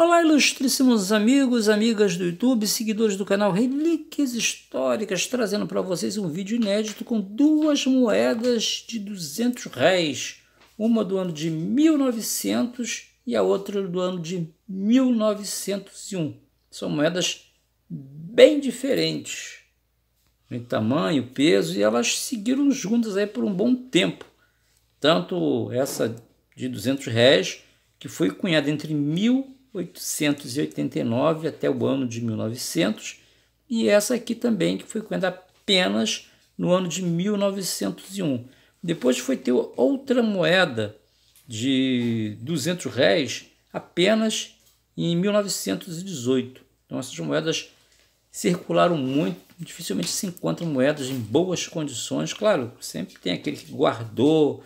Olá, ilustríssimos amigos, amigas do YouTube, seguidores do canal Relíquias Históricas, trazendo para vocês um vídeo inédito com duas moedas de 200 réis, uma do ano de 1900 e a outra do ano de 1901. São moedas bem diferentes em tamanho, peso, e elas seguiram juntas aí por um bom tempo. Tanto essa de 200 réis, que foi cunhada entre 1000 1889 até o ano de 1900, e essa aqui também, que foi criada apenas no ano de 1901. Depois foi ter outra moeda de 200 réis apenas em 1918. Então essas moedas circularam muito, dificilmente se encontram moedas em boas condições. Claro, sempre tem aquele que guardou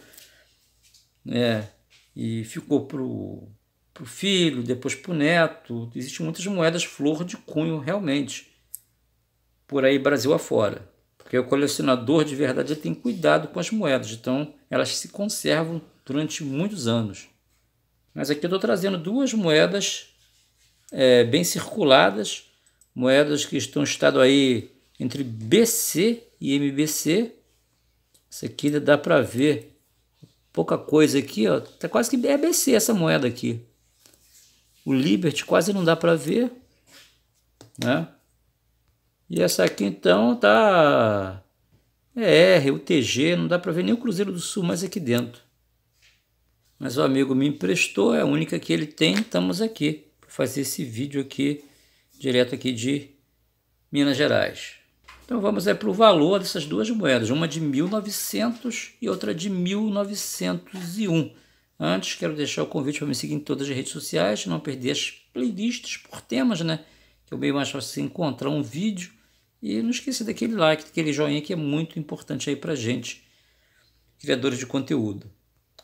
né, e ficou para o para o filho, depois para o neto. Existem muitas moedas flor de cunho realmente, por aí Brasil afora. Porque o colecionador de verdade tem cuidado com as moedas, então elas se conservam durante muitos anos. Mas aqui eu estou trazendo duas moedas é, bem circuladas, moedas que estão estado aí entre BC e MBC. Isso aqui dá para ver pouca coisa aqui, ó. Tá quase que é BC essa moeda aqui. O Liberty quase não dá para ver, né? E essa aqui então tá é R, UTG, não dá para ver nem o Cruzeiro do Sul mais aqui dentro. Mas o amigo me emprestou, é a única que ele tem, estamos aqui para fazer esse vídeo aqui direto aqui de Minas Gerais. Então vamos é para o valor dessas duas moedas, uma de 1900 e outra de 1901. Antes, quero deixar o convite para me seguir em todas as redes sociais, não perder as playlists por temas, né? Que é o meio mais fácil de encontrar um vídeo. E não esqueça daquele like, daquele joinha que é muito importante aí para gente, criadores de conteúdo.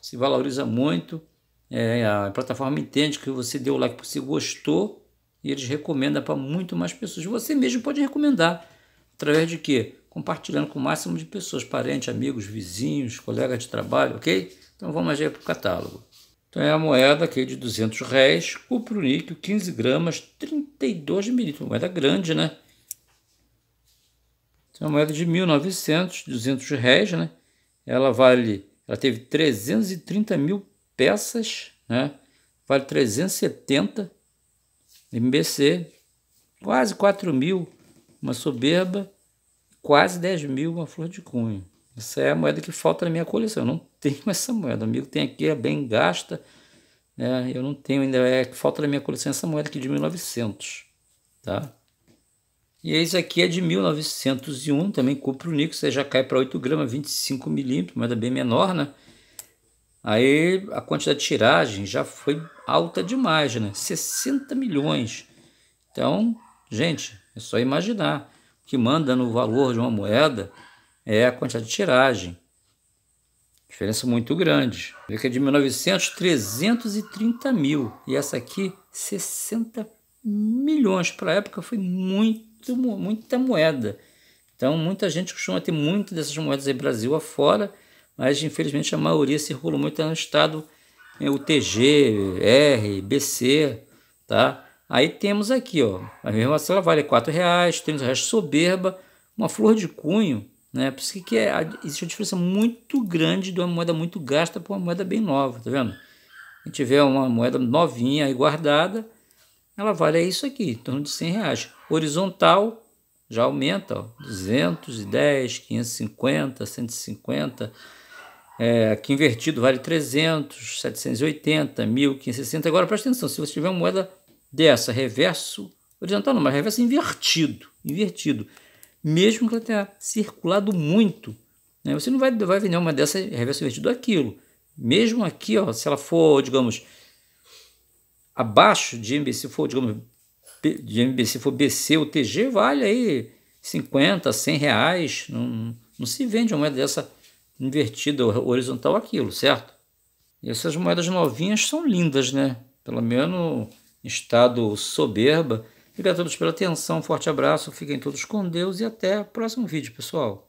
Se valoriza muito, é, a plataforma entende que você deu o like porque você gostou e eles recomendam para muito mais pessoas. Você mesmo pode recomendar. Através de quê? compartilhando com o máximo de pessoas, parentes, amigos, vizinhos, colegas de trabalho, ok? Então vamos aí para o catálogo. Então é a moeda aqui de 200 réis, cupro níquel, 15 gramas, 32 milímetros, moeda grande, né? Então é uma moeda de 1900, 200 réis, né? Ela vale, ela teve 330 mil peças, né? Vale 370 MBC, quase 4 mil, uma soberba quase 10 mil uma flor de cunho. Essa é a moeda que falta na minha coleção. Eu não tenho essa moeda. O amigo tem aqui, é bem gasta. Né? Eu não tenho ainda. É que falta na minha coleção essa moeda aqui de 1900. Tá? E esse aqui é de 1901. Também cupro níquel. Você já cai para 8 gramas, 25 milímetros. Moeda bem menor, né? Aí a quantidade de tiragem já foi alta demais, né? 60 milhões. Então, gente, é só imaginar que manda no valor de uma moeda é a quantidade de tiragem. Diferença muito grande. Vê que é de 1900, 330 mil. E essa aqui, 60 milhões. Para a época foi muito, muita moeda. Então, muita gente costuma ter muitas dessas moedas aí Brasil afora, mas infelizmente a maioria circula muito no estado é, né, UTG, R, BC, tá? Aí temos aqui, ó, a mesma assim macela vale R$ 4,00, temos o resto soberba, uma flor de cunho, né? Por isso que é, existe uma diferença muito grande de uma moeda muito gasta para uma moeda bem nova, tá vendo? a gente tiver uma moeda novinha aí guardada, ela vale isso aqui, em torno de 100 reais. Horizontal já aumenta, ó, 210, 550, 150. É, aqui invertido vale 300, 780, 1560. Agora presta atenção, se você tiver uma moeda dessa, reverso horizontal não, mas reverso invertido, invertido. Mesmo que ela tenha circulado muito, né? você não vai, vai ver nenhuma dessa reverso invertido aquilo Mesmo aqui, ó, se ela for, digamos, abaixo de MBC, for, digamos, de MBC for BC ou TG, vale aí 50, 100 reais. Não, não se vende uma moeda dessa invertida horizontal aquilo, certo? E essas moedas novinhas são lindas, né? Pelo menos estado soberba. Obrigado a todos pela atenção, um forte abraço, fiquem todos com Deus e até o próximo vídeo, pessoal.